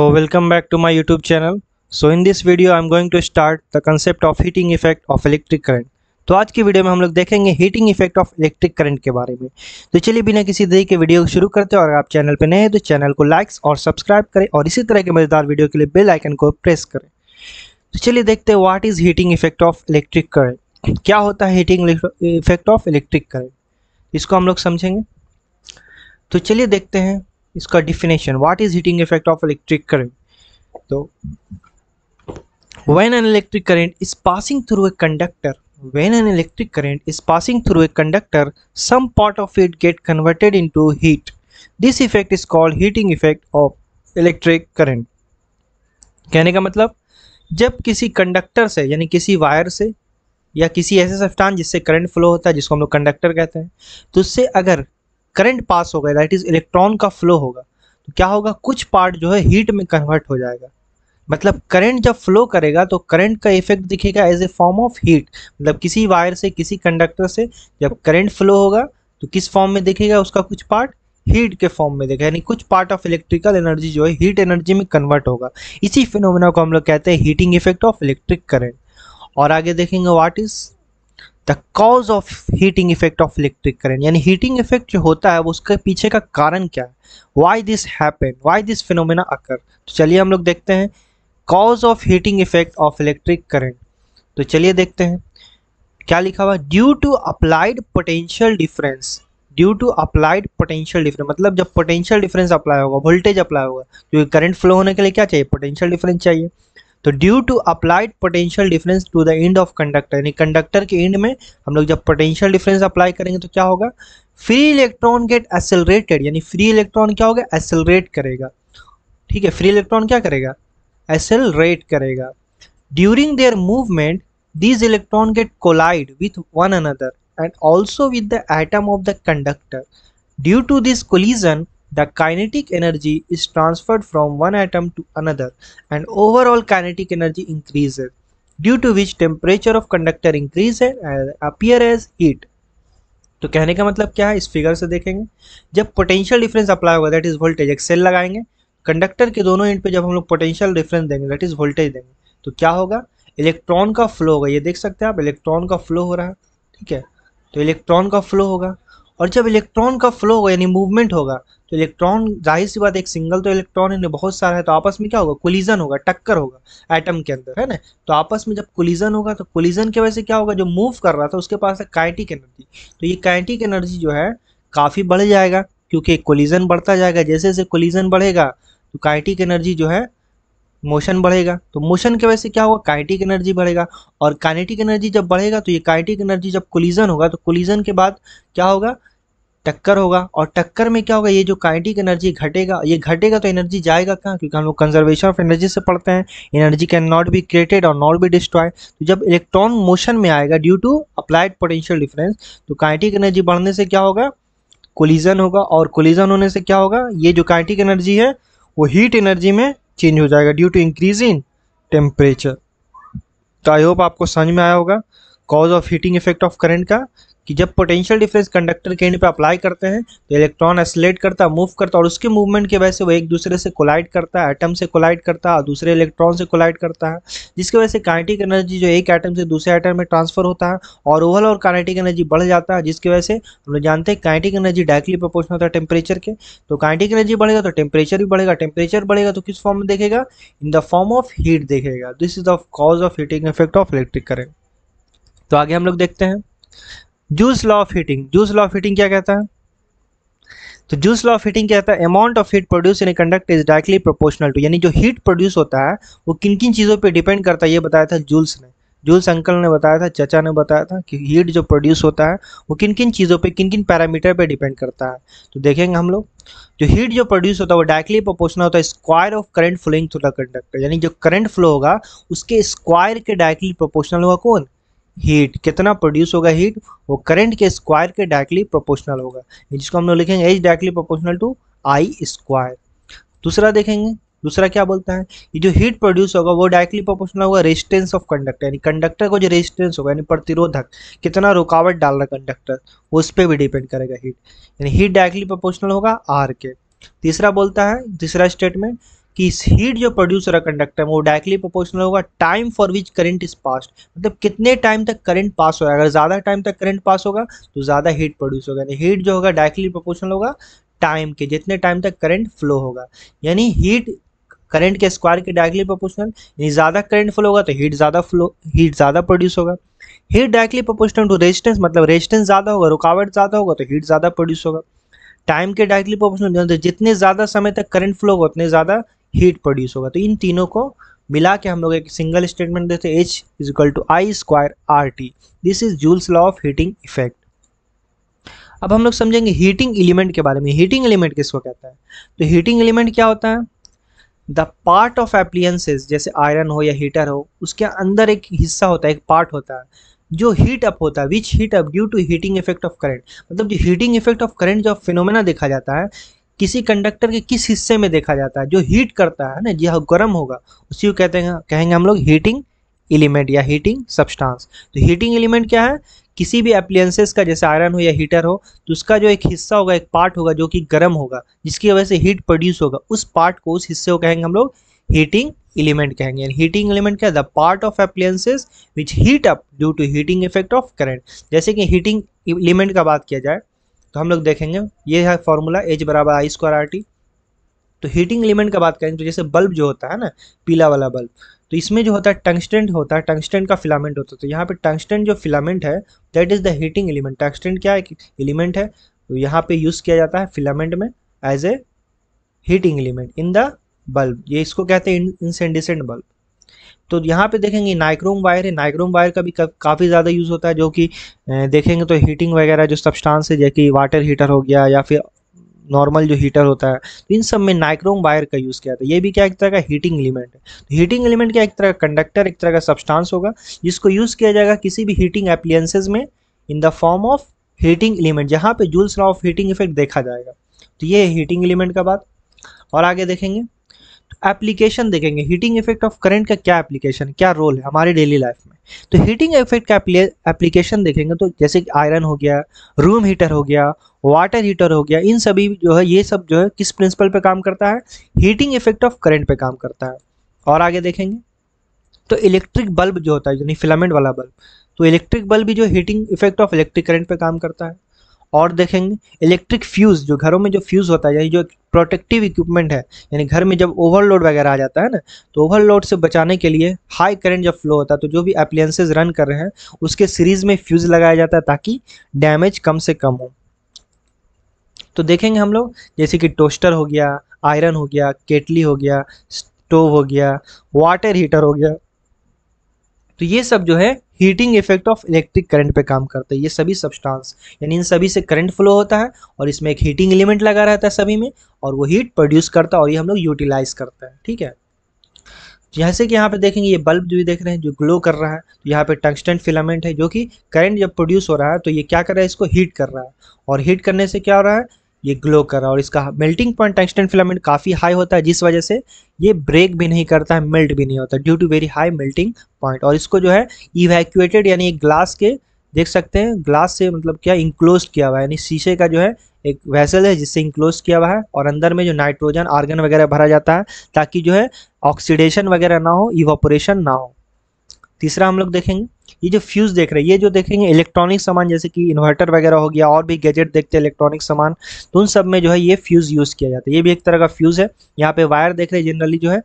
So welcome back to my YouTube channel. So in this video I'm going to start the concept of heating effect of electric current. तो आज की video में हम लोग देखेंगे heating effect of electric current के बारे में तो चलिए बिना किसी देरी के वीडियो को शुरू करते हैं और अगर आप चैनल पर नए हैं तो चैनल को लाइक्स और सब्सक्राइब करें और इसी तरह के मज़ेदार वीडियो के लिए बेल आइकन को प्रेस करें तो चलिए देखते हैं what is heating effect of electric current क्या होता है heating effect of electric current इसको हम लोग समझेंगे तो चलिए देखते हैं इसका definition what is heating effect of electric current तो when an electric current is passing through a conductor when an electric current is passing through a conductor some part of it get converted into heat this effect is called heating effect of electric current कहने का मतलब जब किसी conductor से यानी किसी wire से या किसी ऐसे सफ्टान जिससे करंट फ्लो होता है जिसको हम लोग कंडक्टर कहते हैं तो उससे अगर करंट पास होगा दैट इज इलेक्ट्रॉन का फ्लो होगा तो क्या होगा कुछ पार्ट जो है हीट में कन्वर्ट हो जाएगा मतलब करंट जब फ्लो करेगा तो करंट का इफेक्ट दिखेगा as a form of heat मतलब किसी वायर से किसी कंडक्टर से जब करंट फ्लो होगा तो किस फॉर्म में दिखेगा उसका कुछ पार्ट हीट के फॉर्म में देखा यानी कुछ पार्ट ऑफ इलेक्ट्रिकल एनर्जी जो है हीट एनर्जी में कन्वर्ट होगा इसी फिनोमेना को हम लोग कहते हैं heating effect of electric current और आगे देखेंगे what is the cause of heating effect of electric current यानी हीटिंग इफेक्ट जो होता है उसके पीछे का कारण क्या है why this happen why this phenomena occur तो चलिए हम लोग देखते हैं cause of heating effect of electric current तो चलिए देखते हैं क्या लिखा हुआ due to applied potential difference due to applied potential difference मतलब जब पोटेंशियल डिफरेंस अप्लाई होगा वोल्टेज अप्लाई होगा क्योंकि करंट फ्लो होने के लिए क्या चाहिए पोटेंशियल डिफरेंस चाहिए तो due to applied potential difference to the end of conductor यानी कंडक्टर के एंड में हम लोग जब पोटेंशियल डिफरेंस अप्लाई करेंगे तो क्या होगा फ्री इलेक्ट्रॉन गेट एसेलरेटेड यानी फ्री इलेक्ट्रॉन क्या होगा एसेलरेट करेगा ठीक है फ्री इलेक्ट्रॉन क्या करेगा एसेलरेट करेगा during their movement these electron get collide with one another and also with the atom of the conductor due to this collision The kinetic energy is transferred from one atom to another and overall kinetic energy increases due to which temperature of conductor increases and appear as heat. तो कहने का मतलब क्या है इस figure से देखेंगे जब पोटेंशियल डिफरेंस अप्लाई होगा दैट इज वोल्टेज एक सेल लगाएंगे कंडक्टर के दोनों एंड पे जब हम लोग पोटेंशियल डिफरेंस देंगे दैट इज वोल्टेज देंगे तो क्या होगा इलेक्ट्रॉन का फ्लो होगा ये देख सकते हैं आप इलेक्ट्रॉन का फ्लो हो रहा है ठीक है तो इलेक्ट्रॉन का फ्लो होगा और जब इलेक्ट्रॉन का फ्लो होगा यानी मूवमेंट होगा तो इलेक्ट्रॉन जाहिर सी बात एक सिंगल तो इलेक्ट्रॉन है बहुत सारा है तो आपस में क्या होगा कोलिजन होगा टक्कर होगा एटम के अंदर है ना तो आपस में जब कोलिजन होगा तो कोलिजन की वजह से क्या होगा जो मूव कर रहा था उसके पास है काइटिक एनर्जी तो ये काइटिक एनर्जी जो है काफ़ी बढ़ जाएगा क्योंकि कोलिजन बढ़ता जाएगा जैसे जैसे कोलिजन बढ़ेगा तो काइटिक एनर्जी जो है मोशन बढ़ेगा तो मोशन की वजह से क्या होगा काइटिक एनर्जी बढ़ेगा और काइनेटिक एनर्जी जब बढ़ेगा तो ये काइटिक एनर्जी जब कोलिजन होगा तो कोलिजन के बाद क्या होगा टक्कर होगा और टक्कर में क्या होगा ये जो काइनेटिक एनर्जी घटेगा ये घटेगा तो एनर्जी जाएगा कहाँ क्योंकि हम लोग कंजर्वेशन ऑफ एनर्जी से पढ़ते हैं energy can not be created और नॉट बी डिस्ट्रॉय तो जब इलेक्ट्रॉन मोशन में आएगा due to applied potential difference तो काइनेटिक एनर्जी बढ़ने से क्या होगा कोलिजन होगा और कोलिजन होने से क्या होगा ये जो काइनेटिक एनर्जी है वो हीट एनर्जी में चेंज हो जाएगा due to increase in temperature तो आई होप आपको समझ में आया होगा cause of heating effect of current का कि जब पोटेंशियल डिफरेंस कंडक्टर के एंड पे अप्लाई करते हैं तो इलेक्ट्रॉन एसलेट करता मूव करता और उसके मूवमेंट की वजह से वो एक दूसरे से कोलाइड करता है एटम से कोलाइड करता है दूसरे इलेक्ट्रॉन से कोलाइड करता है जिसकी वजह से काइनेटिक एनर्जी जो एक एटम से दूसरे एटम में ट्रांसफर होता है और ओवरऑल काइनेटिक एनर्जी बढ़ जाता है जिसकी वजह से हम लोग जानते हैं काइनेटिक एनर्जी डायरेक्टली प्रोपोर्शनल होता है टेम्परेचर के तो काइनेटिक एनर्जी बढ़ेगा तो टेम्परेचर भी बढ़ेगा टेम्परेचर बढ़ेगा तो किस फॉर्म में देखेगा इन द फॉर्म ऑफ हीट देखेगा this is the cause of heating effect of electric current तो आगे हम लोग देखते हैं juice law of heating juice law of heating क्या कहता है तो जूस लॉ ऑफ हीटिंग कहता है amount of heat produce in a conduct is directly proportional to यानी जो हीट प्रोड्यूस होता है वो किन किन चीज़ों पे डिपेंड करता है ये बताया था जूल्स ने जूल्स अंकल ने बताया था चचा ने बताया था कि हीट जो प्रोड्यूस होता है वो किन किन चीज़ों पे किन किन पैरामीटर पे डिपेंड करता है तो देखेंगे हम लोग जो हीट जो प्रोड्यूस होता है वो डायरेक्टली प्रोपोर्शनल होता है square of current flowing through the conductor यानी जो करंट फ्लो होगा उसके स्क्वायर के डायरेक्टली प्रोपोर्शनल होगा कौन हीट कितना प्रोड्यूस होगा हीट वो करंट के स्क्वायर के डायरेक्टली प्रोपोर्शनल होगा जिसको हम लोग लिखेंगे H directly proportional to I square दूसरा देखेंगे दूसरा क्या बोलता है ये जो हीट प्रोड्यूस होगा वो डायरेक्टली प्रोपोर्शनल होगा रेजिस्टेंस ऑफ कंडक्टर यानी कंडक्टर को जो रेजिस्टेंस होगा यानी प्रतिरोधक कितना रुकावट डाल रहा कंडक्टर उस पर भी डिपेंड करेगा हीट यानी हीट डायरेक्टली प्रोपोर्शनल होगा आर के तीसरा बोलता है तीसरा स्टेटमेंट कि इस हीट जो प्रोड्यूस रहा कंडक्टर में वो डायरेक्टली प्रोपोर्शनल होगा time for which current is passed मतलब कितने टाइम तक करंट पास हो रहा है अगर ज़्यादा टाइम तक करंट पास होगा तो ज़्यादा हीट प्रोड्यूस होगा यानी हीट जो होगा डायरेक्टली प्रोपोर्शनल होगा टाइम के जितने टाइम तक करंट फ्लो होगा यानी हीट करंट के स्क्वायर के डायरेक्टली प्रोपोर्शनल यानी ज़्यादा करंट फ्लो होगा तो हीट ज़्यादा फ्लो हीट ज़्यादा प्रोड्यूस होगा heat directly proportional to resistance मतलब रेजिस्टेंस ज़्यादा होगा रुकावट ज़्यादा होगा तो हीट ज़्यादा प्रोड्यूस होगा टाइम के डायरेक्टली प्रोपोर्शनल जितने ज़्यादा समय तक करंट फ्लो होगा उतने ज़्यादा हीट प्रोड्यूस होगा तो इन तीनों को मिला के हम लोग एक सिंगल स्टेटमेंट देते हैं H is equal to I square R T this is Joule's law of heating effect अब हम लोग समझेंगे हीटिंग एलिमेंट के बारे में हीटिंग एलिमेंट किसको कहता है तो हीटिंग एलिमेंट क्या होता है द पार्ट ऑफ एप्लियंसेज जैसे आयरन हो या हीटर हो उसके अंदर एक हिस्सा होता है एक पार्ट होता है जो हीट अप होता है which heat up due to heating effect of current मतलब जो हीटिंग इफेक्ट ऑफ करेंट जो फिनोमेना देखा जाता है किसी कंडक्टर के किस हिस्से में देखा जाता है जो हीट करता है ना जी गर्म होगा उसी को कहते हैं कहेंगे हम लोग हीटिंग एलिमेंट या हीटिंग सब्सटेंस तो हीटिंग एलिमेंट क्या है किसी भी अप्लियंसेस का जैसे आयरन हो या हीटर हो तो उसका जो एक हिस्सा होगा एक पार्ट होगा जो कि गर्म होगा जिसकी वजह से हीट प्रोड्यूस होगा उस पार्ट को उस हिस्से को कहेंगे हम लोग हीटिंग एलिमेंट कहेंगे हीटिंग एलिमेंट क्या the part of appliances which heat up due to heating effect of current जैसे कि हीटिंग एलिमेंट का बात किया जाए तो हम लोग देखेंगे ये है फॉर्मूला एच बराबर आई स्क्वायर आर टी तो हीटिंग एलिमेंट का बात करें तो जैसे बल्ब जो होता है ना पीला वाला बल्ब तो इसमें जो होता है टंगस्टेंट होता है टंगस्टेंट का फिलामेंट होता है तो यहाँ पे टंगस्टेंट जो फिलामेंट है that is the heating element tungsten क्या है एलिमेंट है तो यहाँ पे यूज़ किया जाता है फिलामेंट में as a heating element in the bulb ये इसको कहते हैं इंसेंडिसेंट बल्ब तो यहाँ पे देखेंगे नाइक्रोम वायर है नाइक्रोम वायर का भी का, काफ़ी ज़्यादा यूज़ होता है जो कि देखेंगे तो हीटिंग वगैरह जो सब्सटांस है जैसे वाटर हीटर हो गया या फिर नॉर्मल जो हीटर होता है तो इन सब में नाइक्रोम वायर का यूज़ किया जाता है ये भी क्या एक तरह का हीटिंग एलिमेंट है तो हीटिंग एलिमेंट क्या एक तरह का कंडक्टर एक तरह का सब्सटांस होगा जिसको यूज़ किया जाएगा किसी भी हीटिंग अप्लियंसेज में in the form of heating element जहाँ पे जूल्स ऑफ हीटिंग इफेक्ट देखा जाएगा तो ये हीटिंग एलिमेंट का बात और आगे देखेंगे एप्लीकेशन देखेंगे हीटिंग इफेक्ट ऑफ करंट का क्या एप्लीकेशन क्या रोल है हमारे डेली लाइफ में तो हीटिंग इफेक्ट का एप्लीकेशन देखेंगे तो जैसे कि आयरन हो गया रूम हीटर हो गया वाटर हीटर हो गया इन सभी जो है ये सब जो है किस प्रिंसिपल पे काम करता है हीटिंग इफेक्ट ऑफ करंट पे काम करता है और आगे देखेंगे तो इलेक्ट्रिक बल्ब जो होता है यानी फिलामेंट वाला बल्ब तो इलेक्ट्रिक बल्ब भी जो heating effect of electric current पे काम करता है और देखेंगे इलेक्ट्रिक फ्यूज़ जो घरों में जो फ्यूज़ होता है यानी जो प्रोटेक्टिव इक्विपमेंट है यानी घर में जब ओवरलोड वगैरह आ जाता है ना तो ओवरलोड से बचाने के लिए हाई करंट जब फ्लो होता है तो जो भी अप्लायंसेज रन कर रहे हैं उसके सीरीज में फ्यूज़ लगाया जाता है ताकि डैमेज कम से कम हो तो देखेंगे हम लोग जैसे कि टोस्टर हो गया आयरन हो गया केटली हो गया स्टोव हो गया वाटर हीटर हो गया तो ये सब जो है heating effect of electric current पे काम करते हैं ये सभी सब्सटेंस यानी इन सभी से करंट फ्लो होता है और इसमें एक हीटिंग एलिमेंट लगा रहता है सभी में और वो हीट प्रोड्यूस करता है और ये हम लोग यूटिलाइज करते हैं ठीक है जैसे कि यहाँ पे देखेंगे ये बल्ब जो देख रहे हैं जो ग्लो कर रहा है तो यहाँ पे टंगस्टन फिलामेंट है जो कि करंट जब प्रोड्यूस हो रहा है तो ये क्या कर रहा है इसको हीट कर रहा है और हीट करने से क्या हो रहा है ये ग्लो कर रहा है और इसका मेल्टिंग पॉइंट टंगस्टन फिलामेंट काफ़ी हाई होता है जिस वजह से ये ब्रेक भी नहीं करता है मेल्ट भी नहीं होता due to very high melting point और इसको जो है इवैक्यूएटेड यानी ग्लास के देख सकते हैं ग्लास से मतलब क्या इंक्लोज किया हुआ है यानी शीशे का जो है एक वैसल है जिससे इंक्लोज किया हुआ है और अंदर में जो नाइट्रोजन आर्गन वगैरह भरा जाता है ताकि जो है ऑक्सीडेशन वगैरह ना हो इवापोरेशन ना हो तीसरा हम लोग देखेंगे ये जो फ्यूज देख रहे हैं ये जो देखेंगे इलेक्ट्रॉनिक सामान जैसे कि इन्वर्टर वगैरह हो गया और भी गैजेट देखते हैं इलेक्ट्रॉनिक सामान तो उन सब में जो है ये फ्यूज यूज किया जाता है ये भी एक तरह का फ्यूज है यहाँ पे वायर देख रहे हैं जनरली जो है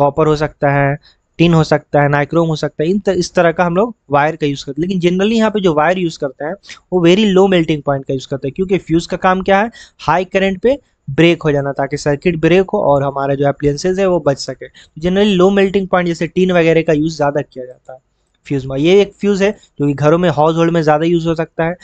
कॉपर हो सकता है टिन हो सकता है नाइक्रोम हो सकता है इन इस तरह का हम लोग वायर का यूज़ करते हैं लेकिन जनरली यहाँ पे जो वायर यूज़ करते हैं वो वेरी लो मेल्टिंग पॉइंट का यूज़ करते हैं क्योंकि फ्यूज़ का काम क्या है हाई करेंट पे ब्रेक हो जाना ताकि सर्किट ब्रेक हो और हमारा जो अप्लियंसेज है वो बच सके जनरली लो मेल्टिंग पॉइंट जैसे टीन वगैरह का यूज़ ज़्यादा किया जाता है फ्यूज़ में ये एक फ्यूज़ है जो कि घरों में हाउस होल्ड में ज़्यादा यूज़ हो सकता है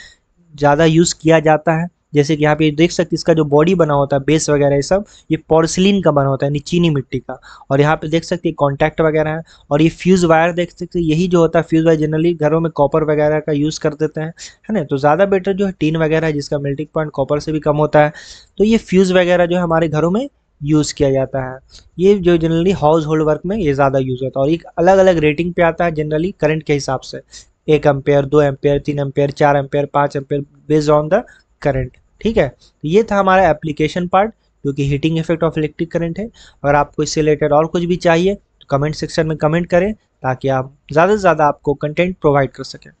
ज़्यादा यूज़ किया जाता है जैसे कि यहाँ पे देख सकते इसका जो बॉडी बना होता है बेस वगैरह ये सब ये पॉर्सिलिन का बना होता है चीनी मिट्टी का और यहाँ पे देख सकते हैं कॉन्टैक्ट वगैरह है और ये फ्यूज़ वायर देख सकते यही जो होता है फ्यूज़ वायर जनरली घरों में कॉपर वगैरह का यूज़ कर देते हैं है ना तो ज़्यादा बेटर जो है टीन वगैरह है जिसका मेल्टिंग पॉइंट कॉपर से भी कम होता है तो ये फ्यूज़ वगैरह जो है हमारे घरों में यूज़ किया जाता है ये जो जनरली हाउस होल्ड वर्क में ये ज़्यादा यूज़ होता है और एक अलग अलग रेटिंग पे आता है जनरली करंट के हिसाब से एक एम्पेयर दो एम्पेयर तीन एम्पेयर चार एम्पेयर पाँच ampere based on the current ठीक है तो ये था हमारा एप्लीकेशन पार्ट जो कि heating effect of electric current है अगर आपको इससे रिलेटेड और कुछ भी चाहिए तो कमेंट सेक्शन में कमेंट करें ताकि आप ज़्यादा से ज़्यादा आपको कंटेंट प्रोवाइड कर सकें